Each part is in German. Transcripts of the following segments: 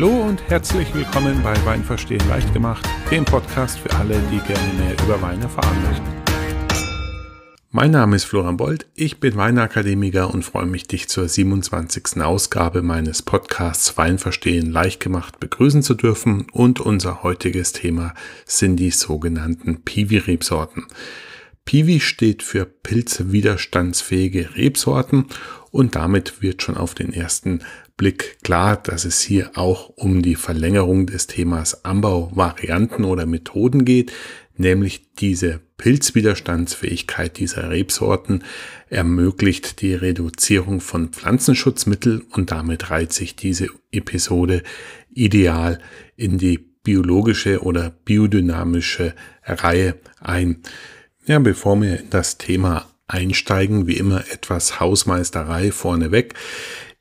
Hallo und herzlich willkommen bei Wein verstehen leicht gemacht, dem Podcast für alle, die gerne mehr über Weine erfahren möchten. Mein Name ist Florian Bold, ich bin Weinakademiker und freue mich, dich zur 27. Ausgabe meines Podcasts Wein verstehen leicht gemacht begrüßen zu dürfen und unser heutiges Thema sind die sogenannten Piwi-Rebsorten. Piwi steht für pilzwiderstandsfähige Rebsorten und damit wird schon auf den ersten Blick klar, dass es hier auch um die Verlängerung des Themas Anbauvarianten oder Methoden geht, nämlich diese Pilzwiderstandsfähigkeit dieser Rebsorten ermöglicht die Reduzierung von Pflanzenschutzmittel und damit reiht sich diese Episode ideal in die biologische oder biodynamische Reihe ein. Ja, bevor wir in das Thema einsteigen, wie immer etwas Hausmeisterei vorneweg.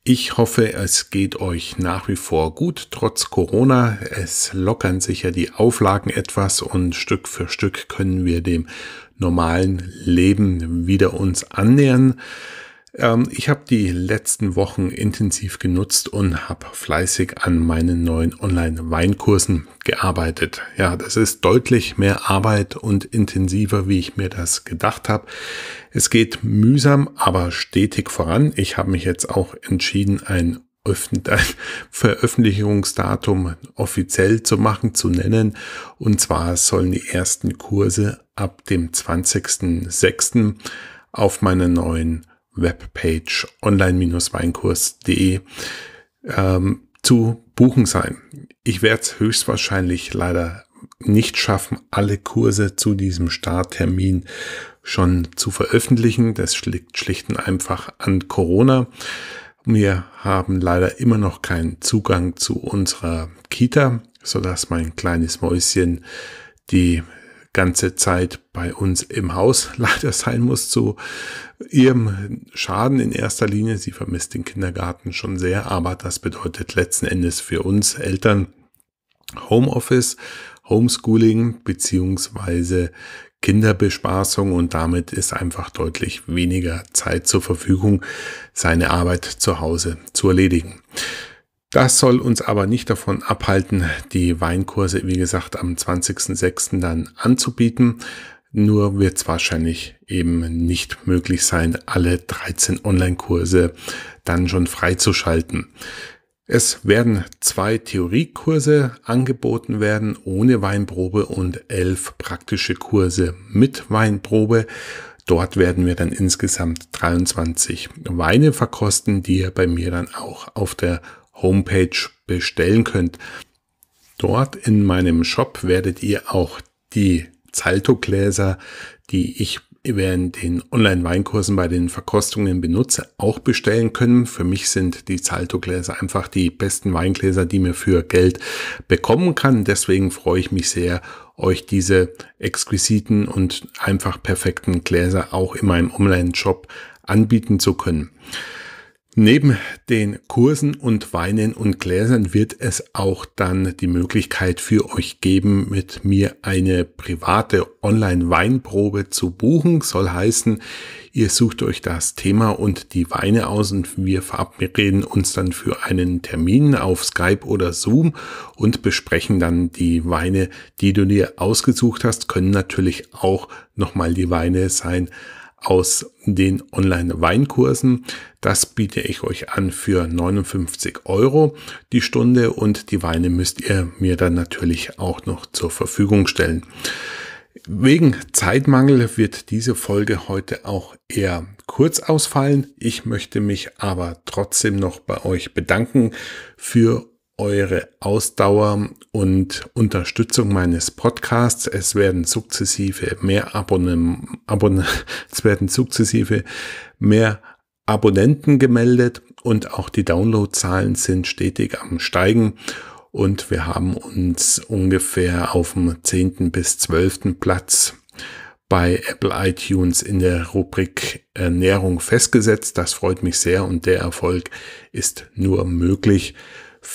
Ich hoffe, es geht euch nach wie vor gut, trotz Corona. Es lockern sich ja die Auflagen etwas und Stück für Stück können wir dem normalen Leben wieder uns annähern. Ähm, ich habe die letzten Wochen intensiv genutzt und habe fleißig an meinen neuen Online-Weinkursen gearbeitet. Ja, das ist deutlich mehr Arbeit und intensiver, wie ich mir das gedacht habe. Es geht mühsam, aber stetig voran. Ich habe mich jetzt auch entschieden, ein ein Veröffentlichungsdatum offiziell zu machen, zu nennen. Und zwar sollen die ersten Kurse ab dem 20.06. auf meiner neuen Webpage online-weinkurs.de ähm, zu buchen sein. Ich werde es höchstwahrscheinlich leider nicht schaffen, alle Kurse zu diesem Starttermin schon zu veröffentlichen. Das liegt schlicht und einfach an Corona. Wir haben leider immer noch keinen Zugang zu unserer Kita, sodass mein kleines Mäuschen die ganze Zeit bei uns im Haus leider sein muss, zu ihrem Schaden in erster Linie. Sie vermisst den Kindergarten schon sehr, aber das bedeutet letzten Endes für uns Eltern Homeoffice, Homeschooling beziehungsweise Kinderbespaßung und damit ist einfach deutlich weniger Zeit zur Verfügung, seine Arbeit zu Hause zu erledigen. Das soll uns aber nicht davon abhalten, die Weinkurse, wie gesagt, am 20.06. dann anzubieten. Nur wird es wahrscheinlich eben nicht möglich sein, alle 13 Online-Kurse dann schon freizuschalten. Es werden zwei Theoriekurse angeboten werden ohne Weinprobe und elf praktische Kurse mit Weinprobe. Dort werden wir dann insgesamt 23 Weine verkosten, die ihr bei mir dann auch auf der Homepage bestellen könnt. Dort in meinem Shop werdet ihr auch die Zalto-Gläser, die ich während den Online-Weinkursen bei den Verkostungen benutze, auch bestellen können. Für mich sind die Zalto-Gläser einfach die besten Weingläser, die mir für Geld bekommen kann. Deswegen freue ich mich sehr, euch diese exquisiten und einfach perfekten Gläser auch in meinem Online-Shop anbieten zu können. Neben den Kursen und Weinen und Gläsern wird es auch dann die Möglichkeit für euch geben, mit mir eine private Online-Weinprobe zu buchen. Soll heißen, ihr sucht euch das Thema und die Weine aus und wir verabreden uns dann für einen Termin auf Skype oder Zoom und besprechen dann die Weine, die du dir ausgesucht hast, können natürlich auch nochmal die Weine sein, aus den Online-Weinkursen. Das biete ich euch an für 59 Euro die Stunde und die Weine müsst ihr mir dann natürlich auch noch zur Verfügung stellen. Wegen Zeitmangel wird diese Folge heute auch eher kurz ausfallen. Ich möchte mich aber trotzdem noch bei euch bedanken für eure Ausdauer und Unterstützung meines Podcasts. Es werden sukzessive mehr Abonnem, Abonne, es werden sukzessive mehr Abonnenten gemeldet und auch die Downloadzahlen sind stetig am Steigen und wir haben uns ungefähr auf dem zehnten bis zwölften Platz bei Apple iTunes in der Rubrik Ernährung festgesetzt. Das freut mich sehr und der Erfolg ist nur möglich,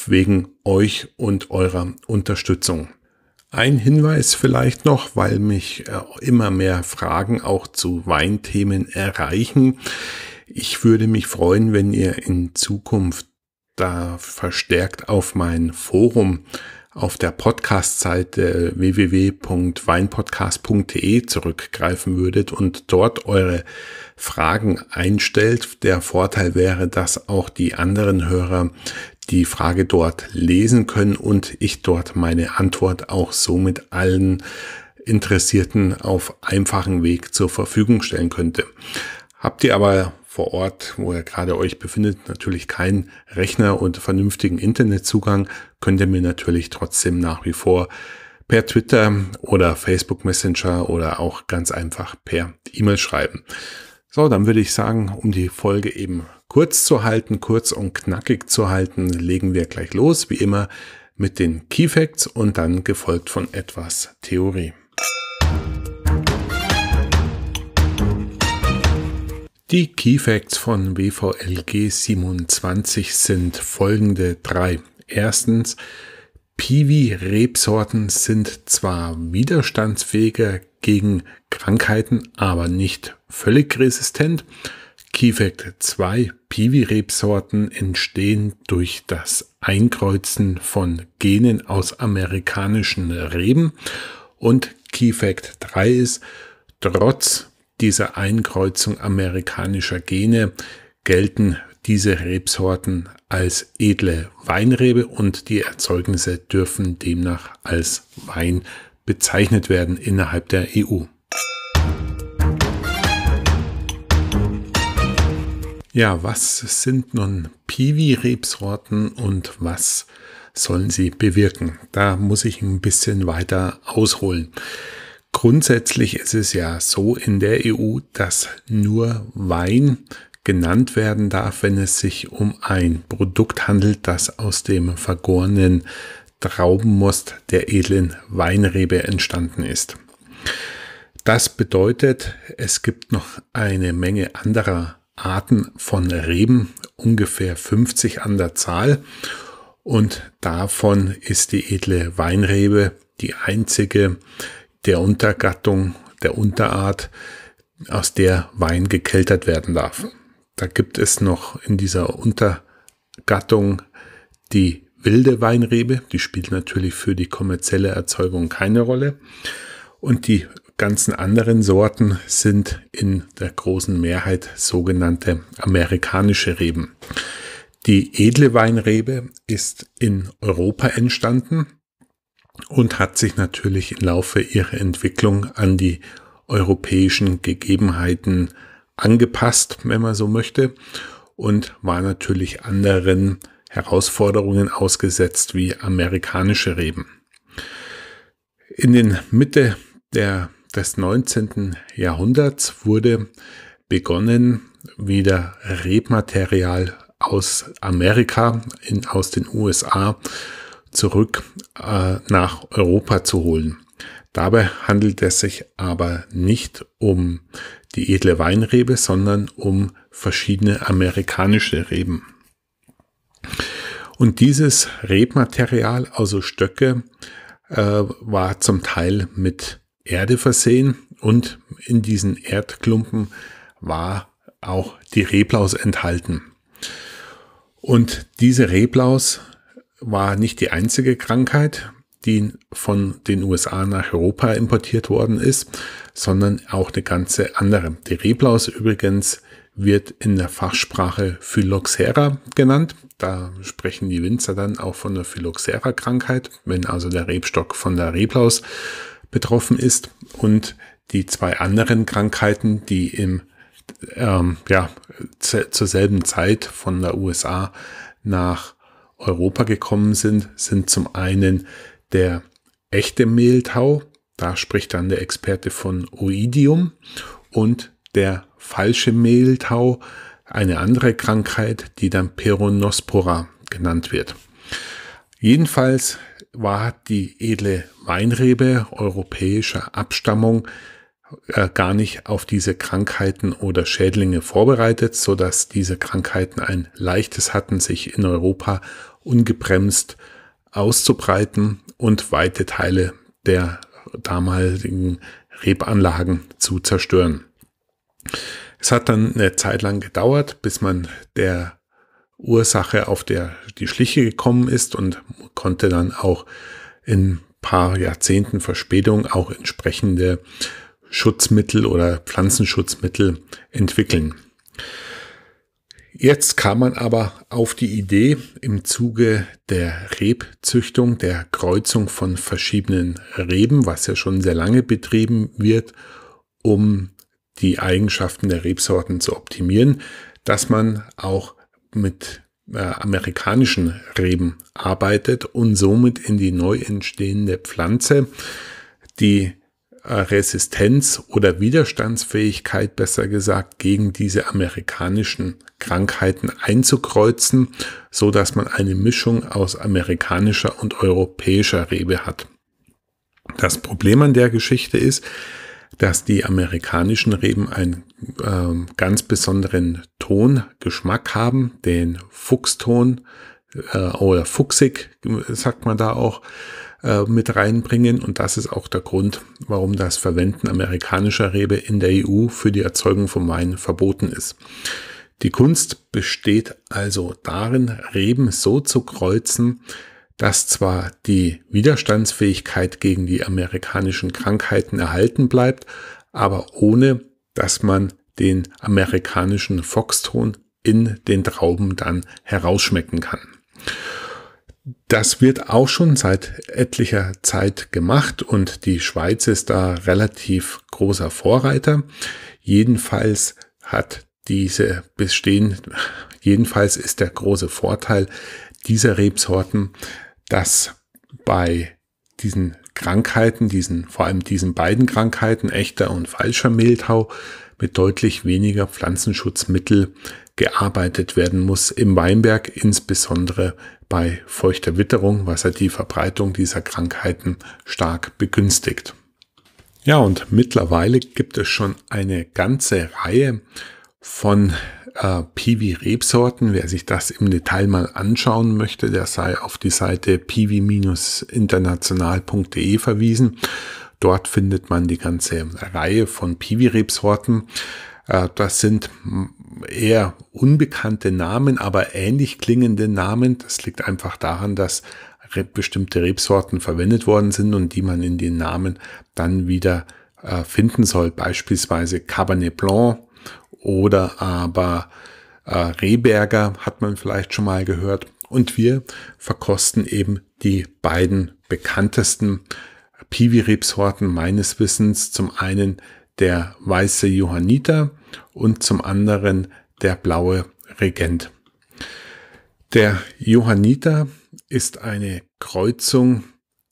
wegen euch und eurer Unterstützung. Ein Hinweis vielleicht noch, weil mich äh, immer mehr Fragen auch zu Weinthemen erreichen. Ich würde mich freuen, wenn ihr in Zukunft da verstärkt auf mein Forum auf der Podcast-Seite www.weinpodcast.de zurückgreifen würdet und dort eure Fragen einstellt. Der Vorteil wäre, dass auch die anderen Hörer die Frage dort lesen können und ich dort meine Antwort auch somit allen Interessierten auf einfachen Weg zur Verfügung stellen könnte. Habt ihr aber vor Ort, wo ihr gerade euch befindet, natürlich keinen Rechner und vernünftigen Internetzugang, könnt ihr mir natürlich trotzdem nach wie vor per Twitter oder Facebook Messenger oder auch ganz einfach per E-Mail schreiben. So, dann würde ich sagen, um die Folge eben kurz zu halten, kurz und knackig zu halten, legen wir gleich los, wie immer mit den Key Facts und dann gefolgt von etwas Theorie. Die Key Facts von WVLG 27 sind folgende drei. Erstens, Piwi-Rebsorten sind zwar widerstandsfähiger gegen Krankheiten, aber nicht völlig resistent. KeyFact 2. Piwi-Rebsorten entstehen durch das Einkreuzen von Genen aus amerikanischen Reben. Und KeyFact 3 ist, trotz dieser Einkreuzung amerikanischer Gene gelten diese Rebsorten als edle Weinrebe und die Erzeugnisse dürfen demnach als Wein bezeichnet werden innerhalb der EU. Ja, was sind nun Piwi-Rebsorten und was sollen sie bewirken? Da muss ich ein bisschen weiter ausholen. Grundsätzlich ist es ja so in der EU, dass nur Wein genannt werden darf, wenn es sich um ein Produkt handelt, das aus dem vergorenen Traubenmost der edlen Weinrebe entstanden ist. Das bedeutet, es gibt noch eine Menge anderer Arten von Reben, ungefähr 50 an der Zahl. Und davon ist die edle Weinrebe die einzige der Untergattung, der Unterart, aus der Wein gekeltert werden darf. Da gibt es noch in dieser Untergattung die wilde Weinrebe, die spielt natürlich für die kommerzielle Erzeugung keine Rolle. Und die ganzen anderen Sorten sind in der großen Mehrheit sogenannte amerikanische Reben. Die edle Weinrebe ist in Europa entstanden und hat sich natürlich im Laufe ihrer Entwicklung an die europäischen Gegebenheiten angepasst, wenn man so möchte, und war natürlich anderen Herausforderungen ausgesetzt wie amerikanische Reben. In den Mitte der des 19. Jahrhunderts wurde begonnen, wieder Rebmaterial aus Amerika, in, aus den USA zurück äh, nach Europa zu holen. Dabei handelt es sich aber nicht um die edle Weinrebe, sondern um verschiedene amerikanische Reben. Und dieses Rebmaterial, also Stöcke, äh, war zum Teil mit Erde versehen und in diesen Erdklumpen war auch die Reblaus enthalten. Und diese Reblaus war nicht die einzige Krankheit, die von den USA nach Europa importiert worden ist, sondern auch eine ganze andere. Die Reblaus übrigens wird in der Fachsprache Phylloxera genannt. Da sprechen die Winzer dann auch von der Phylloxera-Krankheit, wenn also der Rebstock von der Reblaus betroffen ist und die zwei anderen Krankheiten, die im ähm, ja, zur selben Zeit von der USA nach Europa gekommen sind, sind zum einen der echte Mehltau, da spricht dann der Experte von Oidium, und der falsche Mehltau, eine andere Krankheit, die dann Peronospora genannt wird. Jedenfalls war die edle Weinrebe europäischer Abstammung äh, gar nicht auf diese Krankheiten oder Schädlinge vorbereitet, so dass diese Krankheiten ein leichtes hatten, sich in Europa ungebremst auszubreiten und weite Teile der damaligen Rebanlagen zu zerstören. Es hat dann eine Zeit lang gedauert, bis man der Ursache auf der, die Schliche gekommen ist und konnte dann auch in paar Jahrzehnten Verspätung auch entsprechende Schutzmittel oder Pflanzenschutzmittel entwickeln. Jetzt kam man aber auf die Idee, im Zuge der Rebzüchtung, der Kreuzung von verschiedenen Reben, was ja schon sehr lange betrieben wird, um die Eigenschaften der Rebsorten zu optimieren, dass man auch mit äh, amerikanischen Reben arbeitet und somit in die neu entstehende Pflanze die äh, Resistenz oder Widerstandsfähigkeit, besser gesagt, gegen diese amerikanischen Krankheiten einzukreuzen, so dass man eine Mischung aus amerikanischer und europäischer Rebe hat. Das Problem an der Geschichte ist, dass die amerikanischen Reben einen äh, ganz besonderen Tongeschmack haben, den Fuchston äh, oder fuchsig, sagt man da auch, äh, mit reinbringen. Und das ist auch der Grund, warum das Verwenden amerikanischer Rebe in der EU für die Erzeugung von Wein verboten ist. Die Kunst besteht also darin, Reben so zu kreuzen, dass zwar die Widerstandsfähigkeit gegen die amerikanischen Krankheiten erhalten bleibt, aber ohne, dass man den amerikanischen Foxton in den Trauben dann herausschmecken kann. Das wird auch schon seit etlicher Zeit gemacht und die Schweiz ist da relativ großer Vorreiter. Jedenfalls hat diese bestehen, jedenfalls ist der große Vorteil dieser Rebsorten, dass bei diesen Krankheiten, diesen, vor allem diesen beiden Krankheiten, echter und falscher Mehltau, mit deutlich weniger Pflanzenschutzmittel gearbeitet werden muss im Weinberg, insbesondere bei feuchter Witterung, was ja die Verbreitung dieser Krankheiten stark begünstigt. Ja, und mittlerweile gibt es schon eine ganze Reihe von äh, Piwi-Rebsorten. Wer sich das im Detail mal anschauen möchte, der sei auf die Seite piwi-international.de verwiesen. Dort findet man die ganze Reihe von Piwi-Rebsorten. Äh, das sind eher unbekannte Namen, aber ähnlich klingende Namen. Das liegt einfach daran, dass bestimmte Rebsorten verwendet worden sind und die man in den Namen dann wieder äh, finden soll. Beispielsweise Cabernet Blanc, oder aber äh, Rehberger hat man vielleicht schon mal gehört. Und wir verkosten eben die beiden bekanntesten Piwi-Rebsorten meines Wissens. Zum einen der weiße Johanniter und zum anderen der blaue Regent. Der Johanniter ist eine Kreuzung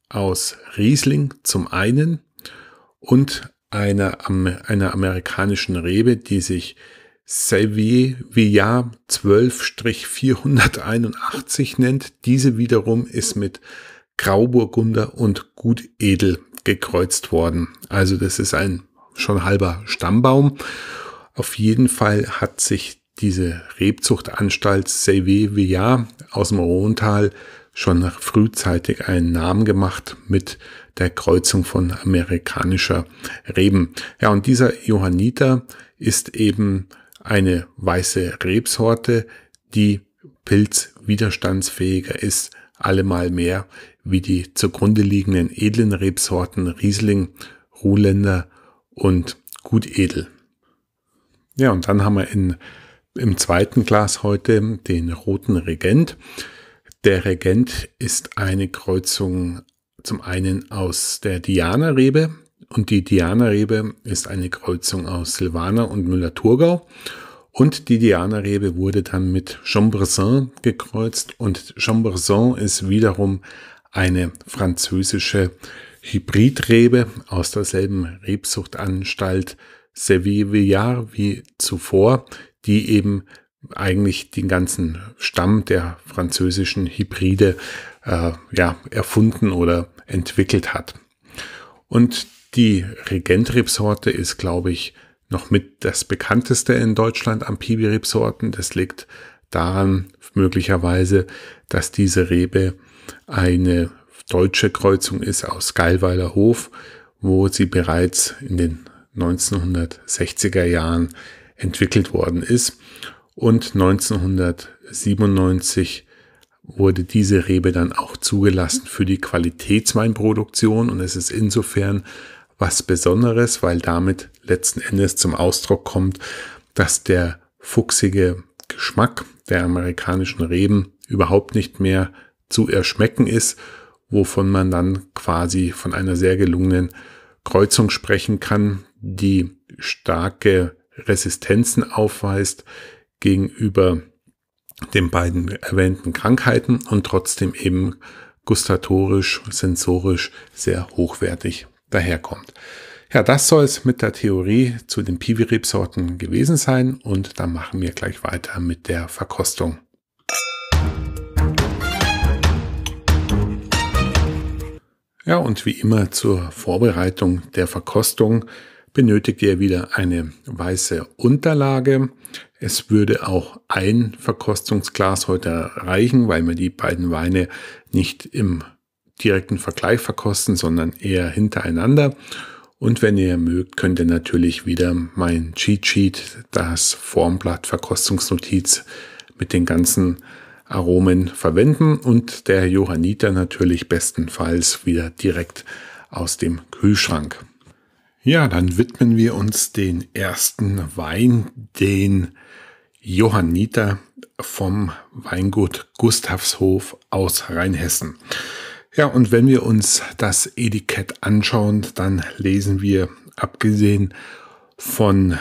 aus Riesling zum einen und einer, einer amerikanischen Rebe, die sich Sevilla 12-481 nennt. Diese wiederum ist mit Grauburgunder und Gutedel gekreuzt worden. Also das ist ein schon halber Stammbaum. Auf jeden Fall hat sich diese Rebzuchtanstalt Sevilla aus dem Rhontal schon frühzeitig einen Namen gemacht mit der Kreuzung von amerikanischer Reben. Ja, und dieser Johanniter ist eben eine weiße Rebsorte, die pilzwiderstandsfähiger ist, allemal mehr wie die zugrunde liegenden edlen Rebsorten Riesling, Ruhländer und Gutedel. Ja, und dann haben wir in, im zweiten Glas heute den roten Regent. Der Regent ist eine Kreuzung zum einen aus der Diana-Rebe und die Diana-Rebe ist eine Kreuzung aus Silvaner und Müller-Thurgau und die Diana-Rebe wurde dann mit Chambersin gekreuzt und Chambersin ist wiederum eine französische Hybridrebe aus derselben Rebzuchtanstalt Sevillard wie zuvor, die eben eigentlich den ganzen Stamm der französischen Hybride äh, ja, erfunden oder entwickelt hat. Und die Regentrebsorte ist, glaube ich, noch mit das bekannteste in Deutschland an pibi Das liegt daran möglicherweise, dass diese Rebe eine deutsche Kreuzung ist aus Geilweiler Hof, wo sie bereits in den 1960er Jahren entwickelt worden ist und 1997 wurde diese Rebe dann auch zugelassen für die Qualitätsweinproduktion und es ist insofern was Besonderes, weil damit letzten Endes zum Ausdruck kommt, dass der fuchsige Geschmack der amerikanischen Reben überhaupt nicht mehr zu erschmecken ist, wovon man dann quasi von einer sehr gelungenen Kreuzung sprechen kann, die starke Resistenzen aufweist, gegenüber den beiden erwähnten Krankheiten und trotzdem eben gustatorisch, sensorisch sehr hochwertig daherkommt. Ja, das soll es mit der Theorie zu den Piwi-Rebsorten gewesen sein und dann machen wir gleich weiter mit der Verkostung. Ja, und wie immer zur Vorbereitung der Verkostung benötigt ihr wieder eine weiße Unterlage. Es würde auch ein Verkostungsglas heute reichen, weil wir die beiden Weine nicht im direkten Vergleich verkosten, sondern eher hintereinander. Und wenn ihr mögt, könnt ihr natürlich wieder mein Cheat Sheet, das Formblatt Verkostungsnotiz mit den ganzen Aromen verwenden und der Johanniter natürlich bestenfalls wieder direkt aus dem Kühlschrank. Ja, dann widmen wir uns den ersten Wein, den Johanniter vom Weingut Gustavshof aus Rheinhessen. Ja, und wenn wir uns das Etikett anschauen, dann lesen wir abgesehen von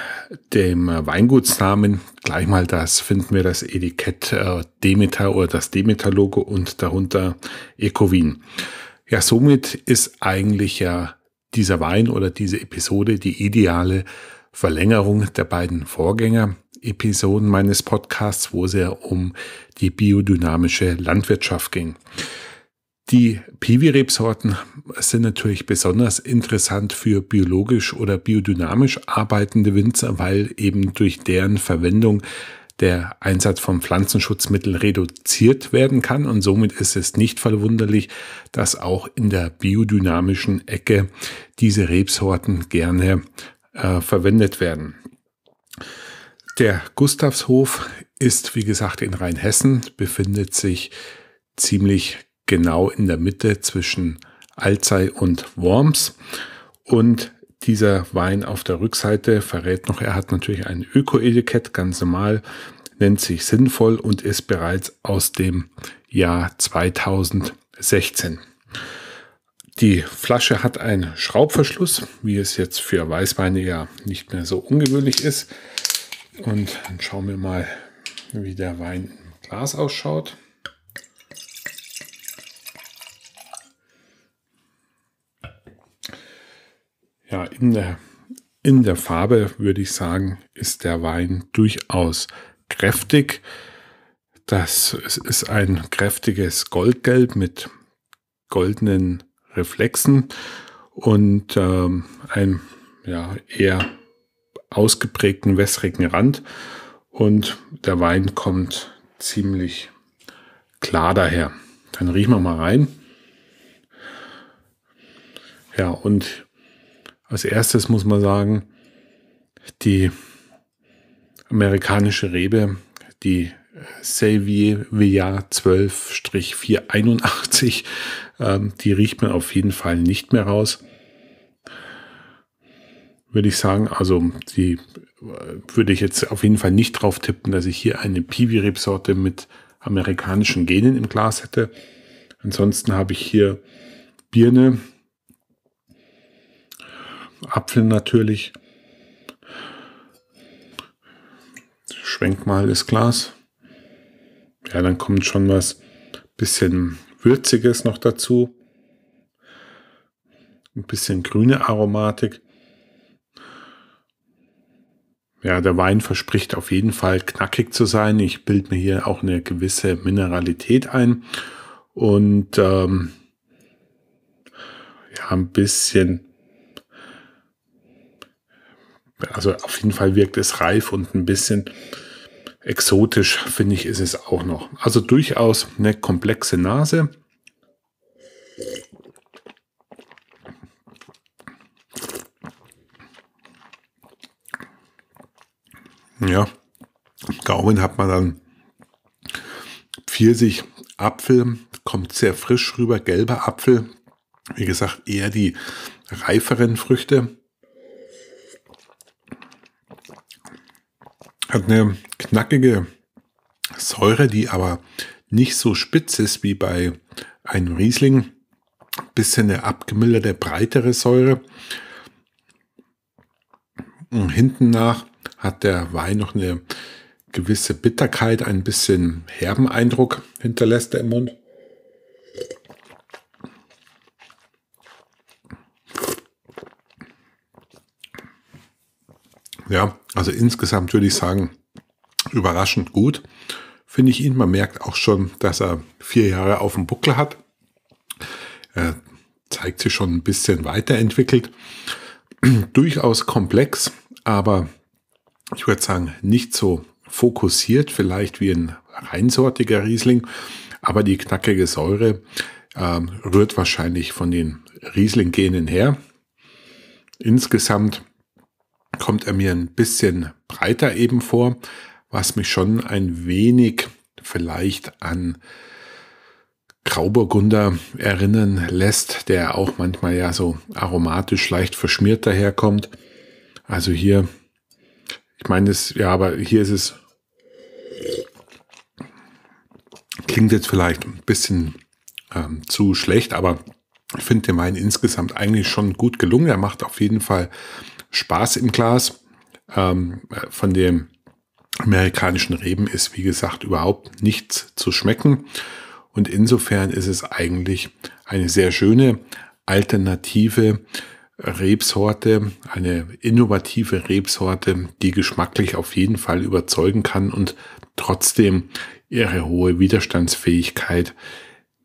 dem Weingutsnamen gleich mal das, finden wir das Etikett äh, Demeter oder das Demeter-Logo und darunter Ecovin. Ja, somit ist eigentlich ja dieser Wein oder diese Episode die ideale Verlängerung der beiden Vorgänger. Episoden meines Podcasts, wo es ja um die biodynamische Landwirtschaft ging. Die Piwi-Rebsorten sind natürlich besonders interessant für biologisch oder biodynamisch arbeitende Winzer, weil eben durch deren Verwendung der Einsatz von Pflanzenschutzmitteln reduziert werden kann. Und somit ist es nicht verwunderlich, dass auch in der biodynamischen Ecke diese Rebsorten gerne äh, verwendet werden. Der Gustavshof ist, wie gesagt, in Rheinhessen, befindet sich ziemlich genau in der Mitte zwischen Alzey und Worms. Und dieser Wein auf der Rückseite verrät noch, er hat natürlich ein Öko-Etikett, ganz normal, nennt sich sinnvoll und ist bereits aus dem Jahr 2016. Die Flasche hat einen Schraubverschluss, wie es jetzt für Weißweine ja nicht mehr so ungewöhnlich ist. Und dann schauen wir mal, wie der Wein im Glas ausschaut. Ja, in der, in der Farbe würde ich sagen, ist der Wein durchaus kräftig. Das ist ein kräftiges Goldgelb mit goldenen Reflexen und ähm, ein ja, eher ausgeprägten wässrigen Rand und der Wein kommt ziemlich klar daher. Dann riechen wir mal rein. Ja, und als erstes muss man sagen, die amerikanische Rebe, die Selvier Villard 12-481, ähm, die riecht man auf jeden Fall nicht mehr raus würde ich sagen. Also die äh, würde ich jetzt auf jeden Fall nicht drauf tippen, dass ich hier eine Piwi-Rebsorte mit amerikanischen Genen im Glas hätte. Ansonsten habe ich hier Birne, Apfel natürlich. Schwenk mal das Glas. Ja, dann kommt schon was bisschen Würziges noch dazu. Ein bisschen grüne Aromatik. Ja, der Wein verspricht auf jeden Fall knackig zu sein. Ich bilde mir hier auch eine gewisse Mineralität ein und ähm, ja, ein bisschen. Also auf jeden Fall wirkt es reif und ein bisschen exotisch, finde ich, ist es auch noch. Also durchaus eine komplexe Nase. Ja, Gaumen hat man dann Pfirsich, Apfel, kommt sehr frisch rüber, gelber Apfel. Wie gesagt, eher die reiferen Früchte. Hat eine knackige Säure, die aber nicht so spitz ist wie bei einem Riesling. Bisschen eine abgemilderte, breitere Säure. Und hinten nach hat der Wein noch eine gewisse Bitterkeit, ein bisschen herben Eindruck hinterlässt er im Mund. Ja, also insgesamt würde ich sagen, überraschend gut. Finde ich ihn. Man merkt auch schon, dass er vier Jahre auf dem Buckel hat. Er zeigt sich schon ein bisschen weiterentwickelt. Durchaus komplex, aber ich würde sagen, nicht so fokussiert, vielleicht wie ein reinsortiger Riesling, aber die knackige Säure äh, rührt wahrscheinlich von den Riesling-Genen her. Insgesamt kommt er mir ein bisschen breiter eben vor, was mich schon ein wenig vielleicht an Grauburgunder erinnern lässt, der auch manchmal ja so aromatisch leicht verschmiert daherkommt. Also hier ich meine, es, ja, aber hier ist es. Klingt jetzt vielleicht ein bisschen ähm, zu schlecht, aber ich finde den Wein insgesamt eigentlich schon gut gelungen. Er macht auf jeden Fall Spaß im Glas. Ähm, äh, von dem amerikanischen Reben ist, wie gesagt, überhaupt nichts zu schmecken. Und insofern ist es eigentlich eine sehr schöne Alternative Rebsorte, eine innovative Rebsorte, die geschmacklich auf jeden Fall überzeugen kann und trotzdem ihre hohe Widerstandsfähigkeit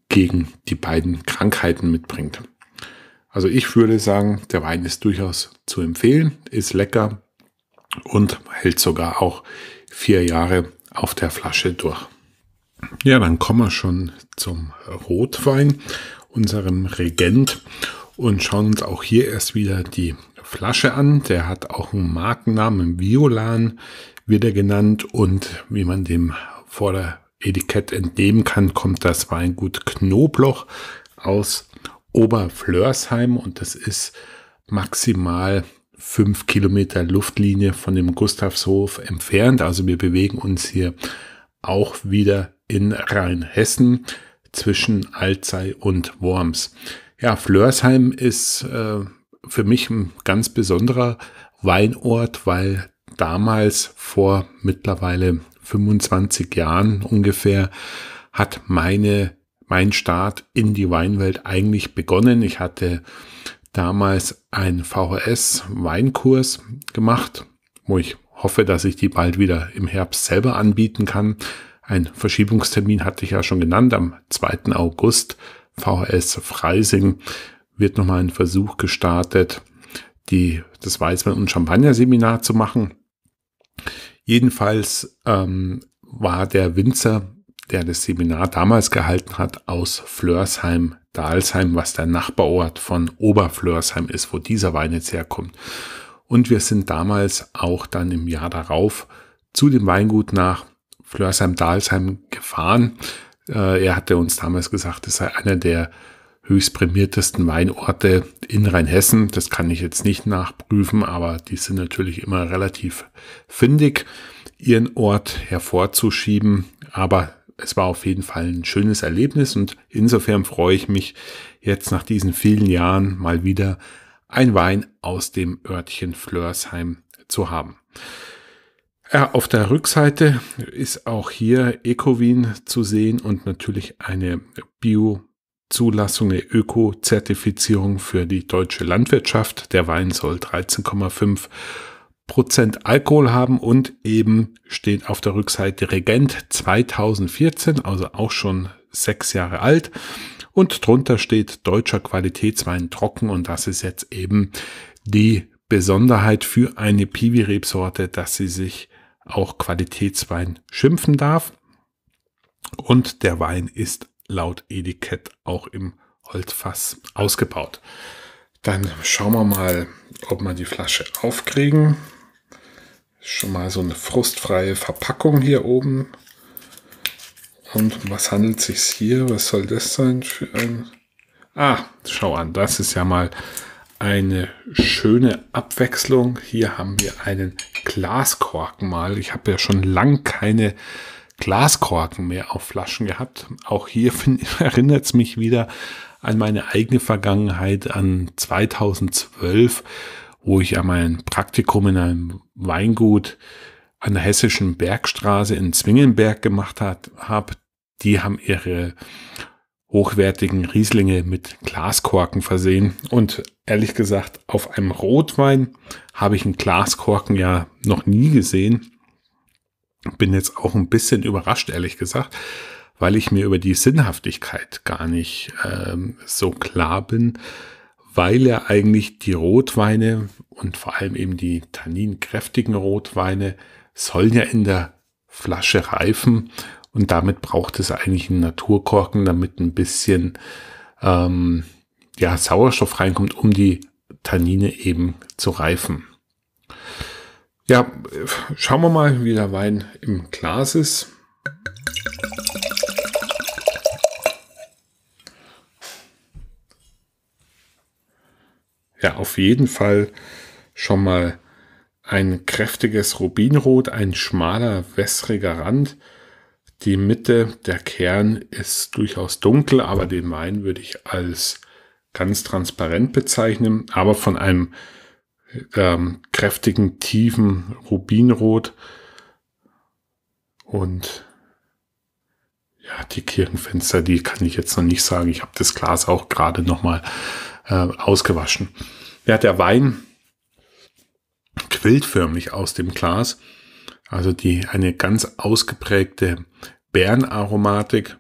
gegen die beiden Krankheiten mitbringt. Also ich würde sagen, der Wein ist durchaus zu empfehlen, ist lecker und hält sogar auch vier Jahre auf der Flasche durch. Ja, dann kommen wir schon zum Rotwein, unserem Regent und schauen uns auch hier erst wieder die Flasche an. Der hat auch einen Markennamen, Violan wird er genannt und wie man dem Vorderetikett entnehmen kann, kommt das Weingut Knobloch aus Oberflörsheim und das ist maximal fünf Kilometer Luftlinie von dem Gustavshof entfernt. Also wir bewegen uns hier auch wieder in Rheinhessen zwischen Alzey und Worms. Ja, Flörsheim ist äh, für mich ein ganz besonderer Weinort, weil damals vor mittlerweile 25 Jahren ungefähr hat meine, mein Start in die Weinwelt eigentlich begonnen. Ich hatte damals einen VHS-Weinkurs gemacht, wo ich hoffe, dass ich die bald wieder im Herbst selber anbieten kann. Ein Verschiebungstermin hatte ich ja schon genannt. Am 2. August VHS Freising wird nochmal ein Versuch gestartet, die, das Weißwein- und Champagner-Seminar zu machen. Jedenfalls ähm, war der Winzer, der das Seminar damals gehalten hat, aus Flörsheim, Dalsheim, was der Nachbarort von Oberflörsheim ist, wo dieser Wein jetzt herkommt. Und wir sind damals auch dann im Jahr darauf zu dem Weingut nach Flörsheim-Dalsheim gefahren. Äh, er hatte uns damals gesagt, es sei einer der höchst prämiertesten Weinorte in Rheinhessen. Das kann ich jetzt nicht nachprüfen, aber die sind natürlich immer relativ findig, ihren Ort hervorzuschieben. Aber es war auf jeden Fall ein schönes Erlebnis und insofern freue ich mich jetzt nach diesen vielen Jahren mal wieder ein Wein aus dem Örtchen Flörsheim zu haben. Ja, auf der Rückseite ist auch hier Ecowin zu sehen und natürlich eine Bio-Zulassung, eine Öko-Zertifizierung für die deutsche Landwirtschaft. Der Wein soll 13,5 Prozent Alkohol haben und eben steht auf der Rückseite Regent 2014, also auch schon sechs Jahre alt. Und drunter steht deutscher Qualitätswein trocken und das ist jetzt eben die Besonderheit für eine Piwi-Rebsorte, dass sie sich auch Qualitätswein schimpfen darf. Und der Wein ist laut Etikett auch im Holzfass ausgebaut. Dann schauen wir mal, ob wir die Flasche aufkriegen. Schon mal so eine frustfreie Verpackung hier oben. Und was handelt sich hier? Was soll das sein für ein... Ah, schau an, das ist ja mal eine schöne Abwechslung. Hier haben wir einen Glaskorken mal. Ich habe ja schon lang keine Glaskorken mehr auf Flaschen gehabt. Auch hier erinnert es mich wieder an meine eigene Vergangenheit, an 2012, wo ich an meinem Praktikum in einem Weingut an der hessischen Bergstraße in Zwingenberg gemacht habe. Die haben ihre hochwertigen Rieslinge mit Glaskorken versehen. Und ehrlich gesagt, auf einem Rotwein habe ich einen Glaskorken ja noch nie gesehen. Bin jetzt auch ein bisschen überrascht, ehrlich gesagt, weil ich mir über die Sinnhaftigkeit gar nicht ähm, so klar bin, weil ja eigentlich die Rotweine und vor allem eben die tanninkräftigen Rotweine sollen ja in der Flasche reifen und damit braucht es eigentlich einen Naturkorken, damit ein bisschen ähm, ja, Sauerstoff reinkommt, um die Tannine eben zu reifen. Ja, schauen wir mal, wie der Wein im Glas ist. Ja, auf jeden Fall schon mal ein kräftiges Rubinrot, ein schmaler, wässriger Rand die Mitte, der Kern ist durchaus dunkel, aber den Wein würde ich als ganz transparent bezeichnen, aber von einem ähm, kräftigen, tiefen Rubinrot. Und ja, die Kirchenfenster, die kann ich jetzt noch nicht sagen. Ich habe das Glas auch gerade nochmal äh, ausgewaschen. Ja, der Wein quillt förmlich aus dem Glas. Also die, eine ganz ausgeprägte Bärenaromatik.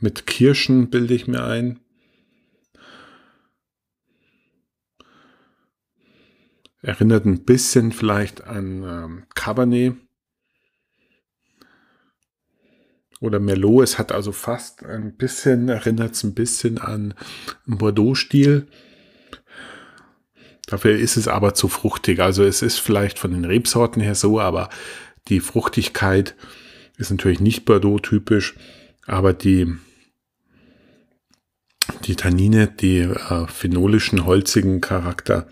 Mit Kirschen bilde ich mir ein. Erinnert ein bisschen vielleicht an ähm, Cabernet oder Merlot. Es hat also fast ein bisschen, erinnert es ein bisschen an Bordeaux-Stil. Dafür ist es aber zu fruchtig. Also es ist vielleicht von den Rebsorten her so, aber die Fruchtigkeit ist natürlich nicht Bordeaux-typisch, aber die, die Tannine, die äh, phenolischen, holzigen Charakter,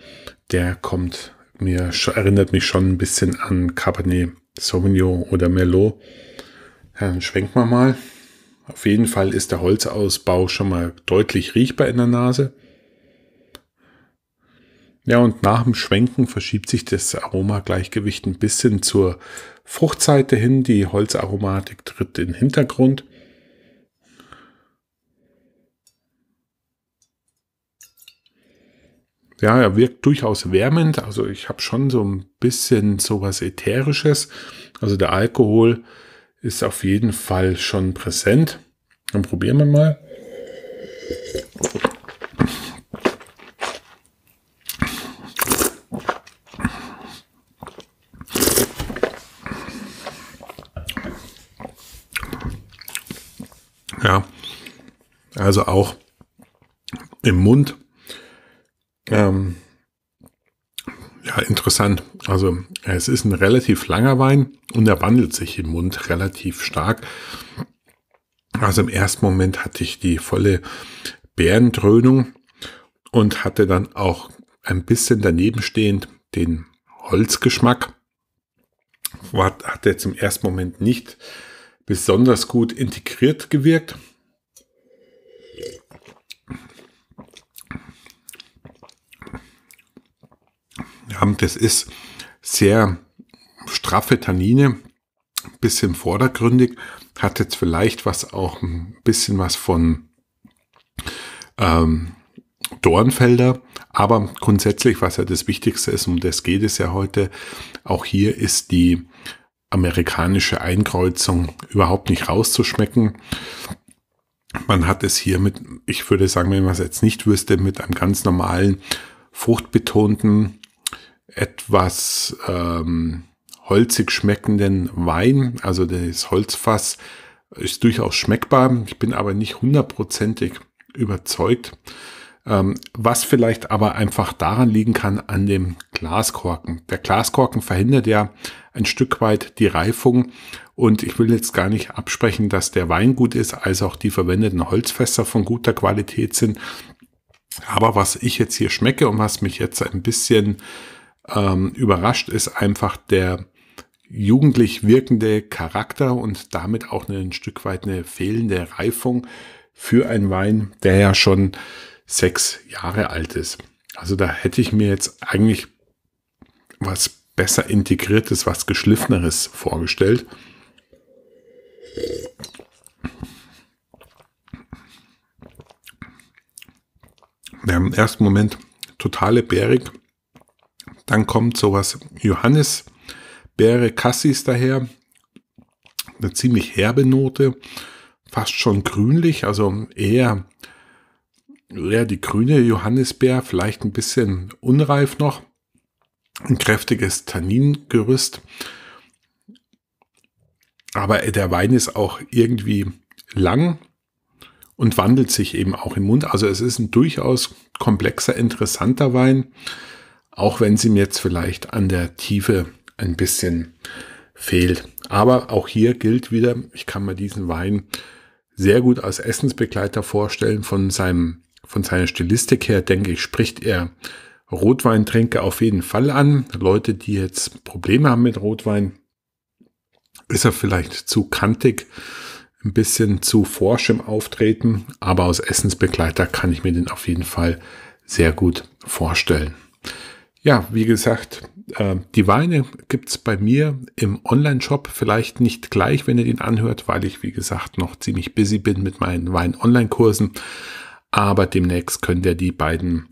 der kommt mir, erinnert mich schon ein bisschen an Cabernet Sauvignon oder Merlot. Dann schwenken wir mal. Auf jeden Fall ist der Holzausbau schon mal deutlich riechbar in der Nase. Ja, und nach dem Schwenken verschiebt sich das Aromagleichgewicht ein bisschen zur Fruchtseite hin. Die Holzaromatik tritt in den Hintergrund. Ja, er wirkt durchaus wärmend. Also ich habe schon so ein bisschen sowas Ätherisches. Also der Alkohol ist auf jeden Fall schon präsent. Dann probieren wir mal. Ja. Also auch im Mund. Ähm, ja, interessant. Also es ist ein relativ langer Wein und er wandelt sich im Mund relativ stark. Also im ersten Moment hatte ich die volle Bärendröhnung und hatte dann auch ein bisschen daneben stehend den Holzgeschmack. Hatte hat er zum ersten Moment nicht besonders gut integriert gewirkt. Das ist sehr straffe Tannine, bisschen vordergründig, hat jetzt vielleicht was auch ein bisschen was von ähm, Dornfelder, aber grundsätzlich, was ja das Wichtigste ist, um das geht es ja heute, auch hier ist die amerikanische Einkreuzung überhaupt nicht rauszuschmecken. Man hat es hier mit, ich würde sagen, wenn man es jetzt nicht wüsste, mit einem ganz normalen, fruchtbetonten, etwas ähm, holzig schmeckenden Wein. Also das Holzfass ist durchaus schmeckbar. Ich bin aber nicht hundertprozentig überzeugt. Ähm, was vielleicht aber einfach daran liegen kann an dem Glaskorken. Der Glaskorken verhindert ja ein Stück weit die Reifung und ich will jetzt gar nicht absprechen, dass der Wein gut ist, als auch die verwendeten Holzfässer von guter Qualität sind. Aber was ich jetzt hier schmecke und was mich jetzt ein bisschen ähm, überrascht, ist einfach der jugendlich wirkende Charakter und damit auch ein Stück weit eine fehlende Reifung für einen Wein, der ja schon sechs Jahre alt ist. Also da hätte ich mir jetzt eigentlich was besser integriertes, was geschliffeneres vorgestellt. Wir haben Im ersten Moment totale bärig. Dann kommt sowas Johannes, Beere, Cassis daher. Eine ziemlich herbe Note, fast schon grünlich, also eher ja, die grüne Johannisbeer vielleicht ein bisschen unreif noch. Ein kräftiges Tanningerüst. Aber der Wein ist auch irgendwie lang und wandelt sich eben auch im Mund. Also es ist ein durchaus komplexer, interessanter Wein, auch wenn sie mir jetzt vielleicht an der Tiefe ein bisschen fehlt. Aber auch hier gilt wieder, ich kann mir diesen Wein sehr gut als Essensbegleiter vorstellen von seinem von seiner Stilistik her, denke ich, spricht er Rotweintränke auf jeden Fall an. Leute, die jetzt Probleme haben mit Rotwein, ist er vielleicht zu kantig, ein bisschen zu forsch im Auftreten, aber aus Essensbegleiter kann ich mir den auf jeden Fall sehr gut vorstellen. Ja, wie gesagt, äh, die Weine gibt es bei mir im Online-Shop vielleicht nicht gleich, wenn ihr den anhört, weil ich, wie gesagt, noch ziemlich busy bin mit meinen Wein-Online-Kursen aber demnächst könnt ihr die beiden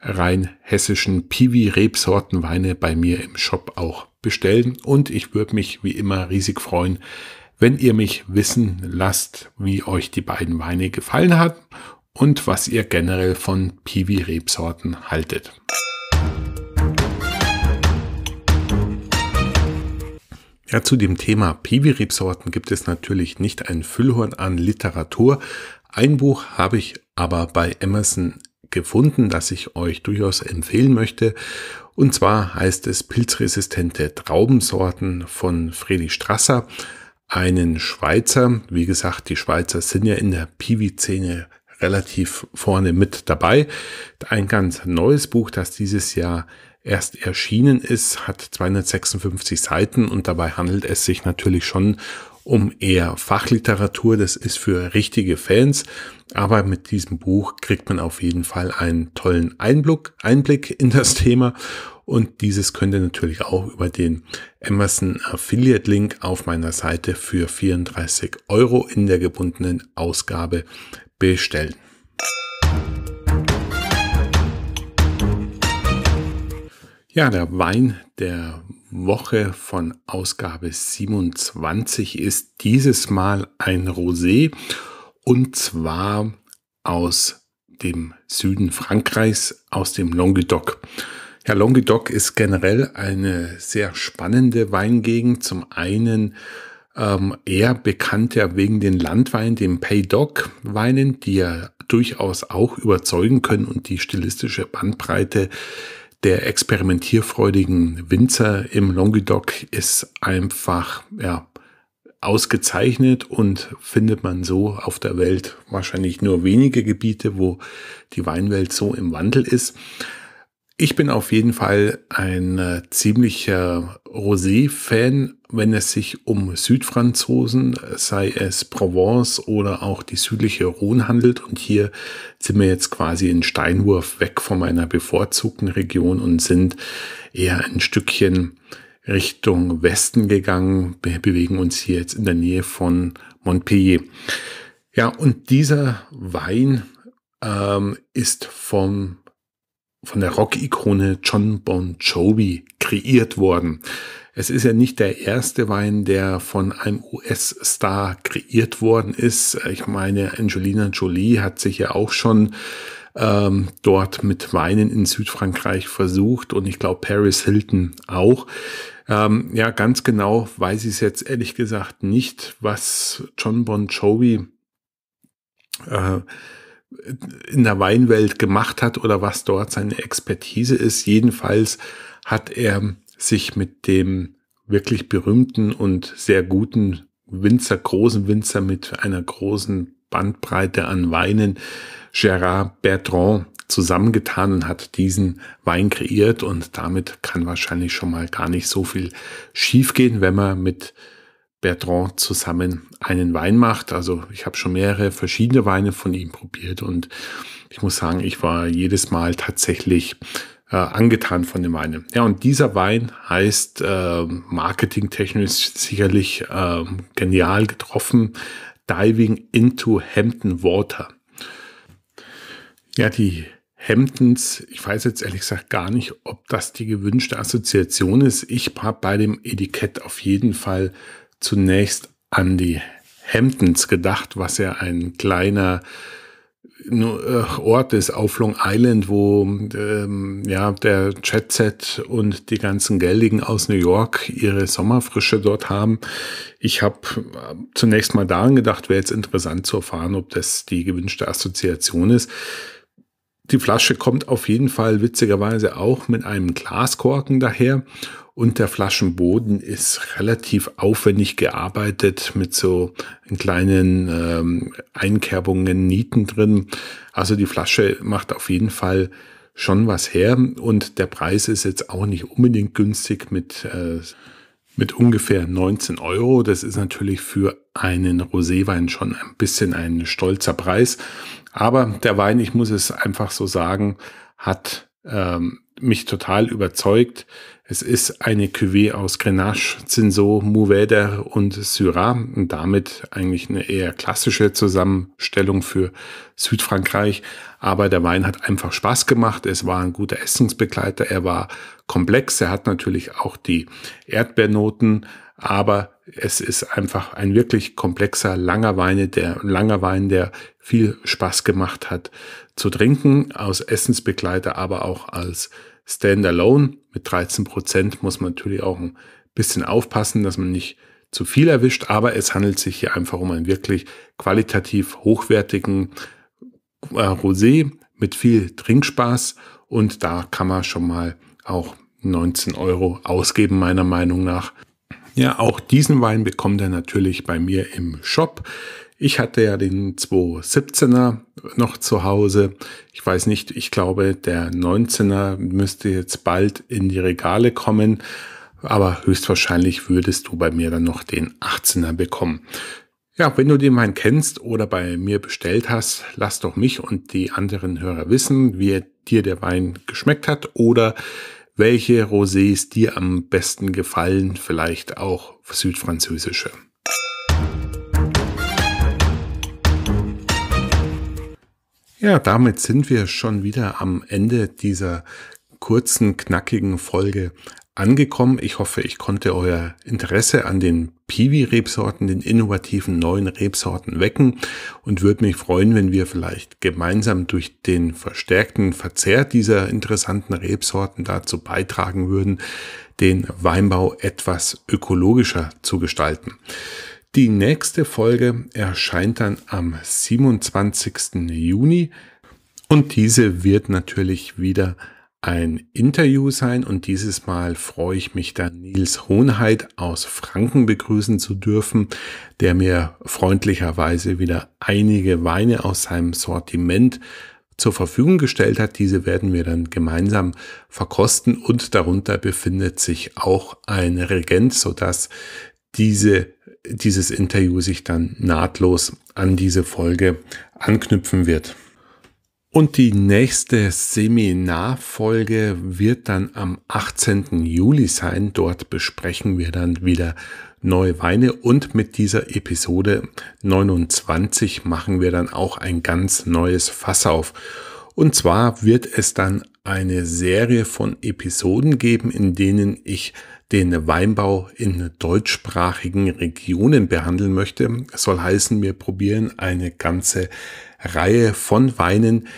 rein hessischen Piwi-Rebsortenweine bei mir im Shop auch bestellen und ich würde mich wie immer riesig freuen, wenn ihr mich wissen lasst, wie euch die beiden Weine gefallen haben und was ihr generell von Piwi-Rebsorten haltet. Ja, zu dem Thema Piwi-Rebsorten gibt es natürlich nicht ein Füllhorn an Literatur, ein Buch habe ich aber bei Amazon gefunden, das ich euch durchaus empfehlen möchte. Und zwar heißt es Pilzresistente Traubensorten von Fredi Strasser, einen Schweizer. Wie gesagt, die Schweizer sind ja in der Piwi-Szene relativ vorne mit dabei. Ein ganz neues Buch, das dieses Jahr erst erschienen ist, hat 256 Seiten und dabei handelt es sich natürlich schon um um eher Fachliteratur, das ist für richtige Fans, aber mit diesem Buch kriegt man auf jeden Fall einen tollen Einblick, Einblick in das Thema und dieses könnt ihr natürlich auch über den Amazon Affiliate Link auf meiner Seite für 34 Euro in der gebundenen Ausgabe bestellen. Ja, der Wein der Woche von Ausgabe 27 ist dieses Mal ein Rosé und zwar aus dem Süden Frankreichs, aus dem Languedoc. Ja, Languedoc ist generell eine sehr spannende Weingegend. Zum einen ähm, eher bekannt ja wegen den Landweinen, den Paydoc Weinen, die ja durchaus auch überzeugen können und die stilistische Bandbreite der experimentierfreudigen Winzer im Languedoc ist einfach ja, ausgezeichnet und findet man so auf der Welt wahrscheinlich nur wenige Gebiete, wo die Weinwelt so im Wandel ist. Ich bin auf jeden Fall ein äh, ziemlicher Rosé-Fan, wenn es sich um Südfranzosen, sei es Provence oder auch die südliche Rhone handelt. Und hier sind wir jetzt quasi in Steinwurf weg von meiner bevorzugten Region und sind eher ein Stückchen Richtung Westen gegangen. Wir bewegen uns hier jetzt in der Nähe von Montpellier. Ja, und dieser Wein ähm, ist vom von der Rock-Ikone John Bon Jovi kreiert worden. Es ist ja nicht der erste Wein, der von einem US-Star kreiert worden ist. Ich meine, Angelina Jolie hat sich ja auch schon ähm, dort mit Weinen in Südfrankreich versucht und ich glaube Paris Hilton auch. Ähm, ja, ganz genau weiß ich es jetzt ehrlich gesagt nicht, was John Bon Jovi äh, in der Weinwelt gemacht hat oder was dort seine Expertise ist. Jedenfalls hat er sich mit dem wirklich berühmten und sehr guten Winzer, großen Winzer mit einer großen Bandbreite an Weinen, Gérard Bertrand, zusammengetan und hat diesen Wein kreiert und damit kann wahrscheinlich schon mal gar nicht so viel schiefgehen, wenn man mit Bertrand zusammen einen Wein macht. Also ich habe schon mehrere verschiedene Weine von ihm probiert und ich muss sagen, ich war jedes Mal tatsächlich äh, angetan von dem Wein. Ja, und dieser Wein heißt äh, marketingtechnisch sicherlich äh, genial getroffen, Diving into Hampton Water. Ja, die Hamptons, ich weiß jetzt ehrlich gesagt gar nicht, ob das die gewünschte Assoziation ist. Ich habe bei dem Etikett auf jeden Fall zunächst an die Hamptons gedacht, was ja ein kleiner äh, Ort ist auf Long Island, wo ähm, ja der Jet Set und die ganzen Geldigen aus New York ihre Sommerfrische dort haben. Ich habe äh, zunächst mal daran gedacht, wäre jetzt interessant zu erfahren, ob das die gewünschte Assoziation ist. Die Flasche kommt auf jeden Fall witzigerweise auch mit einem Glaskorken daher und der Flaschenboden ist relativ aufwendig gearbeitet mit so kleinen ähm, Einkerbungen, Nieten drin. Also die Flasche macht auf jeden Fall schon was her und der Preis ist jetzt auch nicht unbedingt günstig mit, äh, mit ungefähr 19 Euro. Das ist natürlich für einen Roséwein schon ein bisschen ein stolzer Preis. Aber der Wein, ich muss es einfach so sagen, hat ähm, mich total überzeugt. Es ist eine Cuvée aus Grenache, Zinso, Mourvèdre und Syrah und damit eigentlich eine eher klassische Zusammenstellung für Südfrankreich. Aber der Wein hat einfach Spaß gemacht. Es war ein guter Essensbegleiter. Er war komplex. Er hat natürlich auch die Erdbeernoten, aber es ist einfach ein wirklich komplexer, langer Wein, der, langer Wein, der viel Spaß gemacht hat zu trinken, aus Essensbegleiter, aber auch als Standalone. Mit 13 Prozent muss man natürlich auch ein bisschen aufpassen, dass man nicht zu viel erwischt, aber es handelt sich hier einfach um einen wirklich qualitativ hochwertigen äh, Rosé mit viel Trinkspaß und da kann man schon mal auch 19 Euro ausgeben, meiner Meinung nach. Ja, auch diesen Wein bekommt er natürlich bei mir im Shop. Ich hatte ja den 217er noch zu Hause. Ich weiß nicht, ich glaube, der 19er müsste jetzt bald in die Regale kommen. Aber höchstwahrscheinlich würdest du bei mir dann noch den 18er bekommen. Ja, wenn du den Wein kennst oder bei mir bestellt hast, lass doch mich und die anderen Hörer wissen, wie dir der Wein geschmeckt hat oder welche Rosés dir am besten gefallen, vielleicht auch südfranzösische. Ja, damit sind wir schon wieder am Ende dieser kurzen, knackigen Folge angekommen. Ich hoffe, ich konnte euer Interesse an den Piwi-Rebsorten, den innovativen neuen Rebsorten wecken und würde mich freuen, wenn wir vielleicht gemeinsam durch den verstärkten Verzehr dieser interessanten Rebsorten dazu beitragen würden, den Weinbau etwas ökologischer zu gestalten. Die nächste Folge erscheint dann am 27. Juni und diese wird natürlich wieder ein Interview sein und dieses Mal freue ich mich dann Nils Hohnheit aus Franken begrüßen zu dürfen, der mir freundlicherweise wieder einige Weine aus seinem Sortiment zur Verfügung gestellt hat. Diese werden wir dann gemeinsam verkosten und darunter befindet sich auch ein Regent, sodass diese, dieses Interview sich dann nahtlos an diese Folge anknüpfen wird. Und die nächste Seminarfolge wird dann am 18. Juli sein. Dort besprechen wir dann wieder neue Weine und mit dieser Episode 29 machen wir dann auch ein ganz neues Fass auf. Und zwar wird es dann eine Serie von Episoden geben, in denen ich den Weinbau in deutschsprachigen Regionen behandeln möchte. Es soll heißen, wir probieren eine ganze Reihe von Weinen,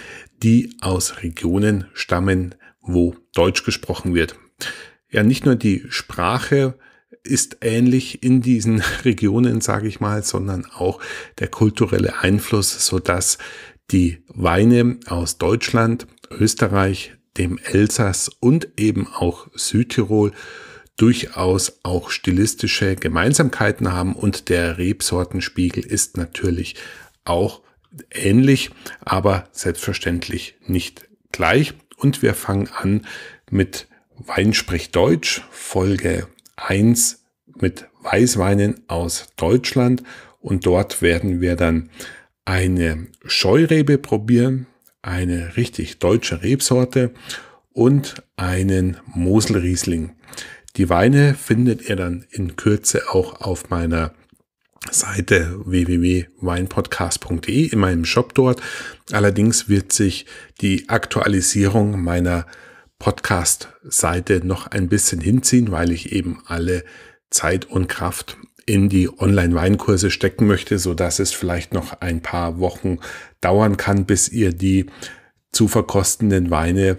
die aus Regionen stammen, wo Deutsch gesprochen wird. Ja, nicht nur die Sprache ist ähnlich in diesen Regionen, sage ich mal, sondern auch der kulturelle Einfluss, so dass die Weine aus Deutschland, Österreich, dem Elsass und eben auch Südtirol durchaus auch stilistische Gemeinsamkeiten haben und der Rebsortenspiegel ist natürlich auch ähnlich, aber selbstverständlich nicht gleich. Und wir fangen an mit Wein spricht Deutsch, Folge 1 mit Weißweinen aus Deutschland. Und dort werden wir dann eine Scheurebe probieren, eine richtig deutsche Rebsorte und einen Moselriesling. Die Weine findet ihr dann in Kürze auch auf meiner Seite www.weinpodcast.de in meinem Shop dort. Allerdings wird sich die Aktualisierung meiner Podcast-Seite noch ein bisschen hinziehen, weil ich eben alle Zeit und Kraft in die Online-Weinkurse stecken möchte, so dass es vielleicht noch ein paar Wochen dauern kann, bis ihr die zu verkostenden Weine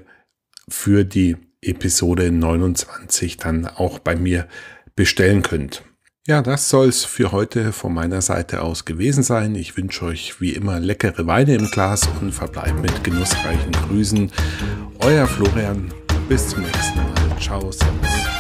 für die Episode 29 dann auch bei mir bestellen könnt. Ja, das soll es für heute von meiner Seite aus gewesen sein. Ich wünsche euch wie immer leckere Weine im Glas und verbleibe mit genussreichen Grüßen. Euer Florian, bis zum nächsten Mal. Ciao, Servus.